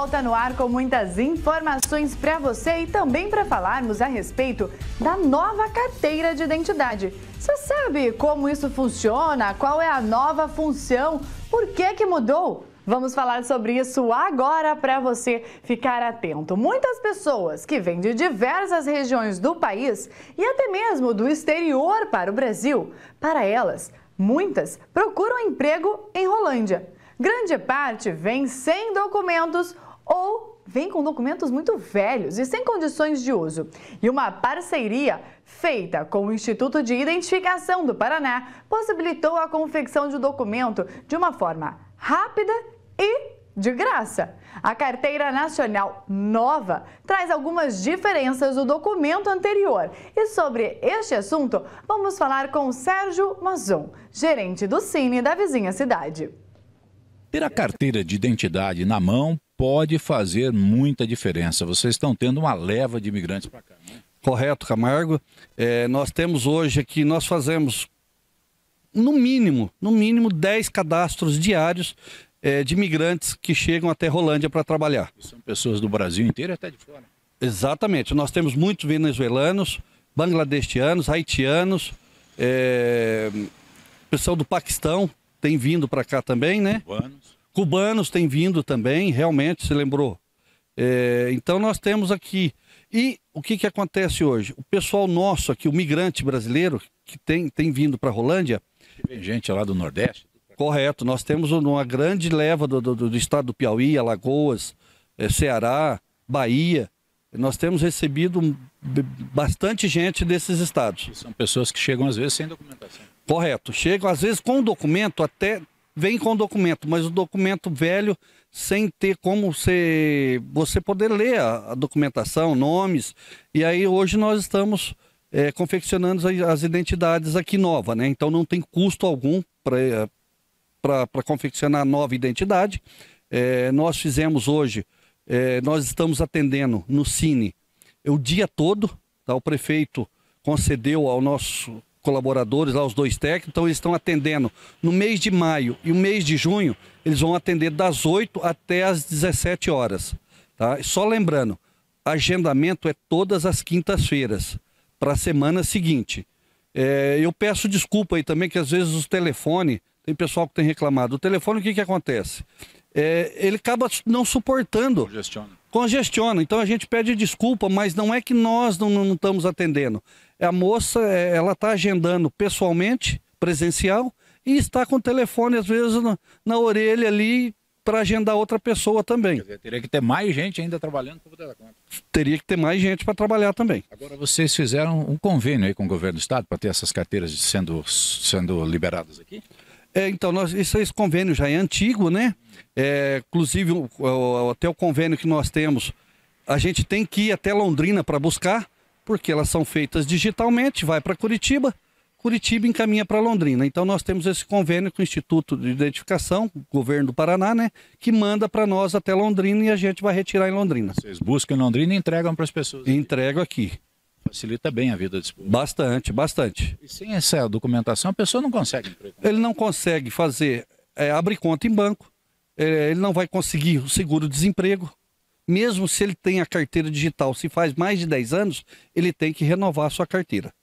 volta no ar com muitas informações para você e também para falarmos a respeito da nova carteira de identidade. Você sabe como isso funciona? Qual é a nova função? Por que que mudou? Vamos falar sobre isso agora para você ficar atento. Muitas pessoas que vêm de diversas regiões do país e até mesmo do exterior para o Brasil, para elas, muitas procuram emprego em Rolândia. Grande parte vem sem documentos ou vem com documentos muito velhos e sem condições de uso. E uma parceria feita com o Instituto de Identificação do Paraná possibilitou a confecção de documento de uma forma rápida e de graça. A carteira nacional nova traz algumas diferenças do documento anterior. E sobre este assunto, vamos falar com Sérgio Mazon, gerente do Cine da vizinha cidade. Ter a carteira de identidade na mão pode fazer muita diferença. Vocês estão tendo uma leva de imigrantes para cá. Né? Correto, Camargo. É, nós temos hoje aqui, nós fazemos no mínimo, no mínimo 10 cadastros diários é, de imigrantes que chegam até Rolândia para trabalhar. E são pessoas do Brasil inteiro e até de fora. Exatamente. Nós temos muitos venezuelanos, bangladestianos, haitianos, é, pessoal do Paquistão tem vindo para cá também, né? Cubanos. Cubanos têm vindo também, realmente, se lembrou. É, então nós temos aqui. E o que, que acontece hoje? O pessoal nosso aqui, o migrante brasileiro, que tem, tem vindo para a Rolândia. Vem gente lá do Nordeste. Correto, nós temos uma grande leva do, do, do estado do Piauí, Alagoas, é, Ceará, Bahia. Nós temos recebido bastante gente desses estados. E são pessoas que chegam às vezes sem documentação. Correto, chegam às vezes com documento até vem com o documento, mas o documento velho, sem ter como você, você poder ler a, a documentação, nomes. E aí hoje nós estamos é, confeccionando as, as identidades aqui nova, né? Então não tem custo algum para confeccionar nova identidade. É, nós fizemos hoje, é, nós estamos atendendo no Cine o dia todo, tá? O prefeito concedeu ao nosso colaboradores lá, os dois técnicos, então eles estão atendendo no mês de maio e o mês de junho, eles vão atender das 8 até as 17 horas. Tá? Só lembrando, agendamento é todas as quintas-feiras, para a semana seguinte. É, eu peço desculpa aí também, que às vezes os telefone, tem pessoal que tem reclamado, o telefone o que, que acontece? É, ele acaba não suportando. Congestiona congestiona. Então a gente pede desculpa, mas não é que nós não, não estamos atendendo. É a moça, é, ela está agendando pessoalmente, presencial, e está com o telefone, às vezes, na, na orelha ali, para agendar outra pessoa também. Dizer, teria que ter mais gente ainda trabalhando para poder dar conta. Teria que ter mais gente para trabalhar também. Agora, vocês fizeram um convênio aí com o governo do estado para ter essas carteiras sendo, sendo liberadas aqui? É, então, nós, esse, é esse convênio já é antigo, né? É, inclusive, o, o, até o convênio que nós temos, a gente tem que ir até Londrina para buscar, porque elas são feitas digitalmente, vai para Curitiba, Curitiba encaminha para Londrina. Então, nós temos esse convênio com o Instituto de Identificação, governo do Paraná, né? Que manda para nós até Londrina e a gente vai retirar em Londrina. Vocês buscam em Londrina e entregam para as pessoas. Entregam aqui. Facilita bem a vida do esporte. Bastante, bastante. E sem essa documentação, a pessoa não consegue emprego. Ele não consegue fazer, é, abrir conta em banco, é, ele não vai conseguir o seguro-desemprego. Mesmo se ele tem a carteira digital, se faz mais de 10 anos, ele tem que renovar a sua carteira.